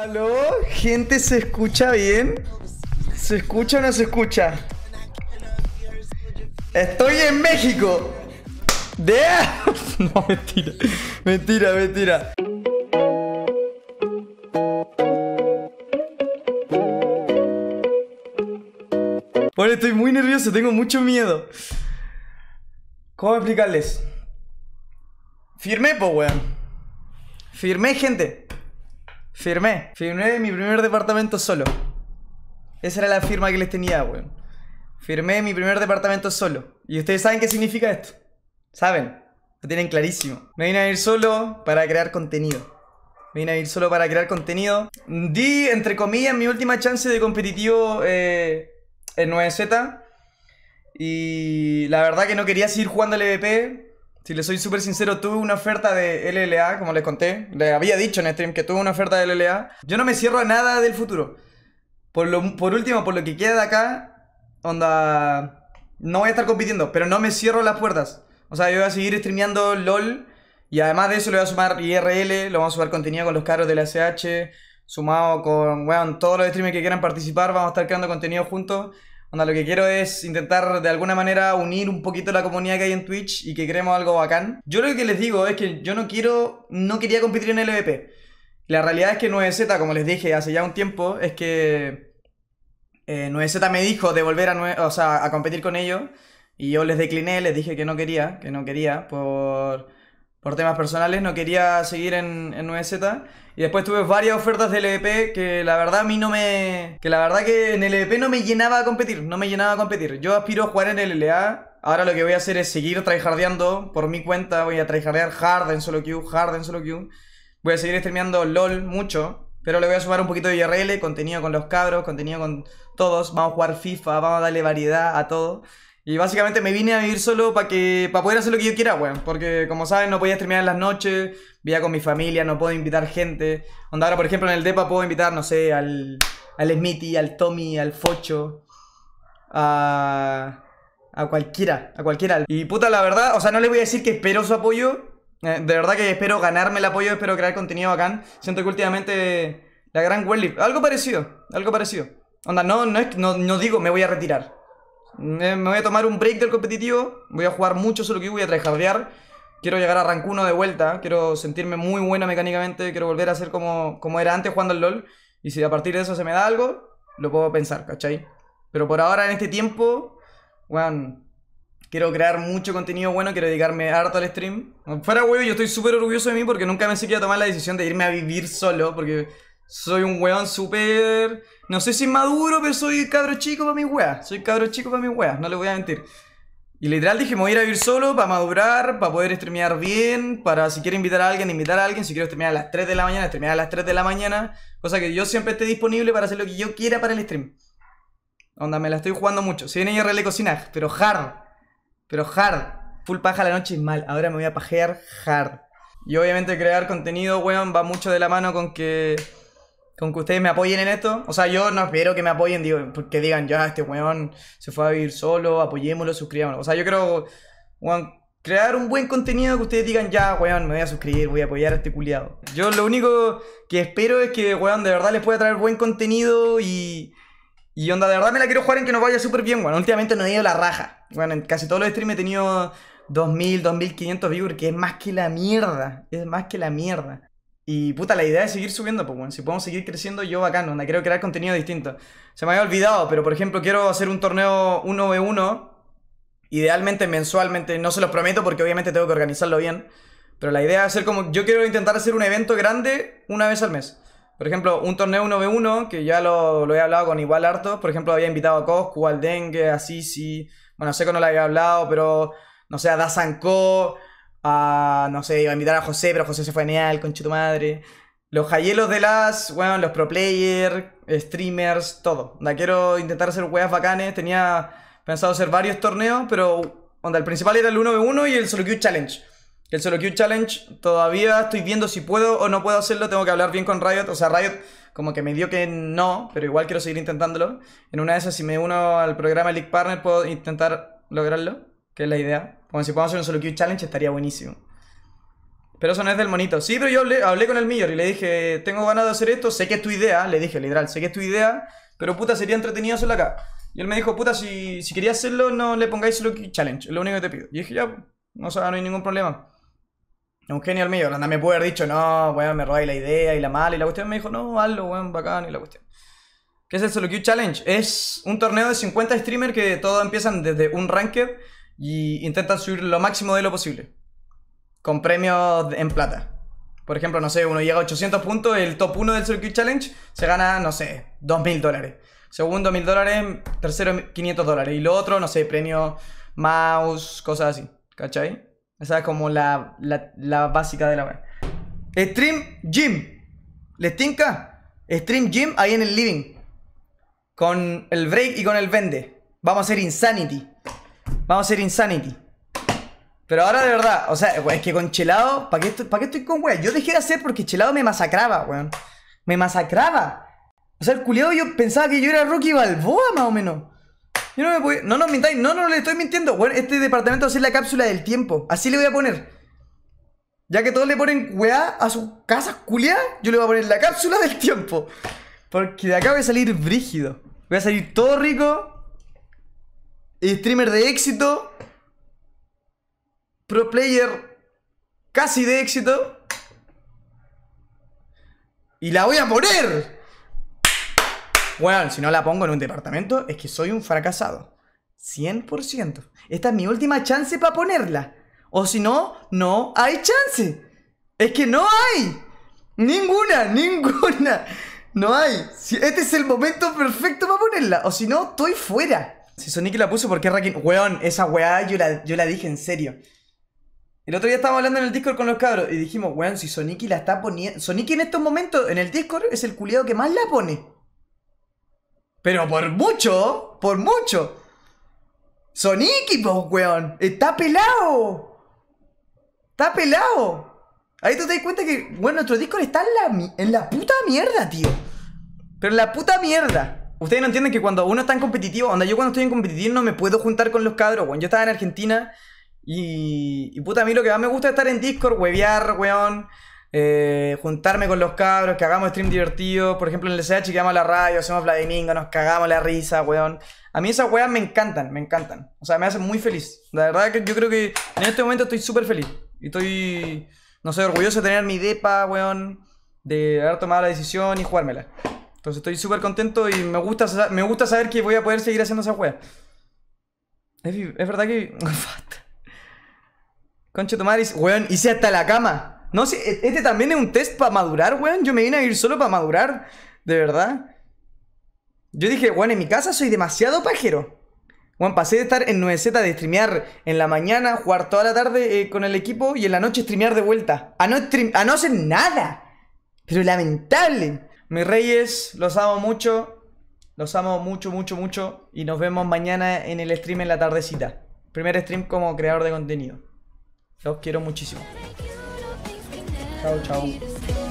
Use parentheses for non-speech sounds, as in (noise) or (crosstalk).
¿Aló? ¿Gente se escucha bien? ¿Se escucha o no se escucha? Estoy en México. De... (laughs) No, mentira. Mentira, mentira. Bueno, estoy muy nervioso, tengo mucho miedo. ¿Cómo explicarles? Firmé, po, weón. Firmé, gente. Firmé. Firmé mi primer departamento solo. Esa era la firma que les tenía, weón. Firmé mi primer departamento solo. Y ustedes saben qué significa esto. Saben. Lo tienen clarísimo. Me vine a ir solo para crear contenido. Me vine a ir solo para crear contenido. Di, entre comillas, mi última chance de competitivo eh, en 9Z. Y la verdad que no quería seguir jugando al EVP. Si les soy súper sincero, tuve una oferta de LLA, como les conté. Le había dicho en stream que tuve una oferta de LLA. Yo no me cierro a nada del futuro. Por, lo, por último, por lo que queda de acá, onda... No voy a estar compitiendo, pero no me cierro las puertas. O sea, yo voy a seguir streameando LOL. Y además de eso le voy a sumar IRL, lo vamos a sumar contenido con los caros de la SH, sumado con, todos los streamers que quieran participar, vamos a estar creando contenido juntos lo que quiero es intentar de alguna manera unir un poquito la comunidad que hay en Twitch y que creemos algo bacán. Yo lo que les digo es que yo no quiero, no quería competir en LVP. La realidad es que 9Z, como les dije hace ya un tiempo, es que 9Z eh, me dijo de volver a, o sea, a competir con ellos y yo les decliné, les dije que no quería, que no quería por por temas personales, no quería seguir en, en 9Z. E y después tuve varias ofertas de LVP e que la verdad a mí no me... Que la verdad que en LVP e no me llenaba a competir, no me llenaba a competir. Yo aspiro a jugar en el LLA, ahora lo que voy a hacer es seguir tryhardeando por mi cuenta, voy a tryhardear hard en solo queue, hard en solo queue. Voy a seguir streameando LOL mucho, pero le voy a sumar un poquito de IRL, contenido con los cabros, contenido con todos. Vamos a jugar FIFA, vamos a darle variedad a todo. Y básicamente me vine a vivir solo para que para poder hacer lo que yo quiera, weón. Porque como saben, no podía terminar en las noches, vivía con mi familia, no puedo invitar gente. Onda, ahora por ejemplo en el DEPA puedo invitar, no sé, al, al Smithy, al Tommy, al Focho, a, a cualquiera, a cualquiera. Y puta, la verdad, o sea, no le voy a decir que espero su apoyo. Eh, de verdad que espero ganarme el apoyo, espero crear contenido bacán. Siento que últimamente la gran Welly, algo parecido, algo parecido. Onda, no, no, no, no digo me voy a retirar. Eh, me voy a tomar un break del competitivo. Voy a jugar mucho solo que voy a tryhardear. Quiero llegar a Rank 1 de vuelta. Quiero sentirme muy bueno mecánicamente. Quiero volver a ser como, como era antes jugando al LOL. Y si a partir de eso se me da algo, lo puedo pensar, ¿cachai? Pero por ahora, en este tiempo, bueno, quiero crear mucho contenido bueno, quiero dedicarme harto al stream. Fuera huevo, yo estoy súper orgulloso de mí porque nunca me que iba a tomar la decisión de irme a vivir solo, porque soy un weón super No sé si maduro, pero soy cabro chico para mi weá. Soy cabro chico para mi weá, no le voy a mentir. Y literal dije, me voy a ir a vivir solo para madurar, para poder streamear bien, para si quiero invitar a alguien, invitar a alguien, si quiero streamear a las 3 de la mañana, streamear a las 3 de la mañana, cosa que yo siempre esté disponible para hacer lo que yo quiera para el stream. Onda, me la estoy jugando mucho. Si viene IRL cocinar, pero hard, pero hard. Full paja la noche es mal, ahora me voy a pajear hard. Y obviamente crear contenido, weón, va mucho de la mano con que con que ustedes me apoyen en esto. O sea, yo no espero que me apoyen, digo, porque digan, ya, este weón se fue a vivir solo, apoyémoslo, suscribámoslo. O sea, yo creo, weón, crear un buen contenido que ustedes digan, ya, weón, me voy a suscribir, voy a apoyar a este culiado. Yo lo único que espero es que, weón, de verdad les pueda traer buen contenido y... Y onda, de verdad me la quiero jugar en que nos vaya súper bien, weón, últimamente no he ido la raja. Bueno, en casi todos los streams he tenido 2000, 2500 viewers, que es más que la mierda, es más que la mierda. Y puta, la idea es seguir subiendo, pues, bueno. Si podemos seguir creciendo, yo bacano, onda, quiero crear contenido distinto. Se me había olvidado, pero por ejemplo, quiero hacer un torneo 1v1, idealmente mensualmente, no se los prometo porque obviamente tengo que organizarlo bien. Pero la idea es hacer como. Yo quiero intentar hacer un evento grande una vez al mes. Por ejemplo, un torneo 1v1, que ya lo, he hablado con igual harto. Por ejemplo, había invitado a Coscu, al Dengue, a Sisi. Bueno, sé que no lo había hablado, pero no sé, a Dazanko a, no sé, iba a invitar a José, pero José se fue a Neal, conche madre. Los jayelos de las, bueno, los pro player, streamers, todo. quiero intentar hacer weas bacanes. Tenía pensado hacer varios torneos, pero onda, el principal era el 1v1 y el Solo Queue Challenge. El Solo Queue Challenge todavía estoy viendo si puedo o no puedo hacerlo. Tengo que hablar bien con Riot. O sea, Riot como que me dio que no, pero igual quiero seguir intentándolo. En una de esas, si me uno al programa League Partner, puedo intentar lograrlo que es la idea. Como si podemos hacer un solo queue challenge, estaría buenísimo. Pero eso no es del monito. Sí, pero yo hablé, con el Millor y le dije, tengo ganas de hacer esto, sé que es tu idea, le dije literal, sé que es tu idea, pero puta, sería entretenido hacerlo acá. Y él me dijo, puta, si, si quería hacerlo, no le pongáis solo queue challenge, es lo único que te pido. Y dije, ya, no, no hay ningún problema. Un genial el Millor, anda, me puede haber dicho, no, weón, me robáis la idea y la mala y la cuestión. Me dijo, no, hazlo, weón, bacán y la cuestión. ¿Qué es el Solo Queue Challenge? Es un torneo de 50 streamers que todos empiezan desde un ranked y intentan subir lo máximo de lo posible, con premios en plata. Por ejemplo, no sé, uno llega a 800 puntos, el top 1 del Circuit Challenge se gana, no sé, 2.000 dólares. Segundo, 1.000 dólares, tercero, 500 dólares. Y lo otro, no sé, premio mouse, cosas así. ¿Cachai? Esa es como la, básica de la web. Stream Gym. le tinca? Stream Gym ahí en el living. Con el break y con el vende. Vamos a hacer Insanity. Vamos a hacer Insanity. Pero ahora de verdad, o sea, es que con Chelado, ¿para qué, estoy, estoy con weón? Yo dejé de hacer porque Chelado me masacraba, weón. Me masacraba. O sea, el culiado yo pensaba que yo era Rocky Balboa, más o menos. Yo no me voy, No nos mintáis, no, no le estoy mintiendo. este departamento va a ser la cápsula del tiempo. Así le voy a poner. Ya que todos le ponen weá a sus casas culiadas, yo le voy a poner la cápsula del tiempo. Porque de acá voy a salir brígido. Voy a salir todo rico, Streamer de éxito. Pro player casi de éxito. Y la voy a poner. Bueno, si no la pongo en un departamento, es que soy un fracasado. 100%. Esta es mi última chance para ponerla. O si no, no hay chance. Es que no hay. Ninguna, (laughs) ninguna. No hay. Este es el momento perfecto para ponerla. O si no, estoy fuera. Si Sonic la puso, porque qué Rakim? Weón, esa weá yo la, yo la dije en serio. El otro día estábamos hablando en el Discord con los cabros y dijimos, weón, si Sonic la está poniendo. Soniki en estos momentos en el Discord es el culiado que más la pone. Pero por mucho, por mucho. Soniki pues, weón, está pelado. Está pelado. Ahí tú te das cuenta que, bueno, nuestro Discord está la, en la puta mierda, tío. Pero en la puta mierda. Ustedes no entienden que cuando uno está en competitivo, onda, yo cuando estoy en competitivo no me puedo juntar con los cabros, weón. Yo estaba en Argentina y, puta, a mí lo que más me gusta es estar en Discord, huevear, weón. Eh, juntarme con los cabros, que hagamos stream divertido. Por ejemplo, en el SH que a la radio, hacemos Vladimir, nos cagamos la risa, weón. A mí esas weas me encantan, me encantan. O sea, me hacen muy feliz. La verdad que yo creo que en este momento estoy súper feliz. Y estoy, no sé, orgulloso de tener mi depa, weón. De haber tomado la decisión y jugármela. Entonces estoy súper contento y me gusta, me gusta saber que voy a poder seguir haciendo esa juega. Es, verdad que... (laughs) Concho Tomaris, weón, hice hasta la cama. No sé, e-, este también es un test para madurar, weón. Yo me vine a ir solo para madurar, de verdad. Yo dije, weón, en mi casa soy demasiado pajero. Weón, pasé de estar en 9Z, de streamear en la mañana, jugar toda la tarde eh, con el equipo y en la noche streamear de vuelta. A no, a no hacer nada. Pero lamentable. Mis reyes, los amo mucho. Los amo mucho, mucho, mucho. Y nos vemos mañana en el stream en la tardecita. Primer stream como creador de contenido. Los quiero muchísimo. Chao, chao.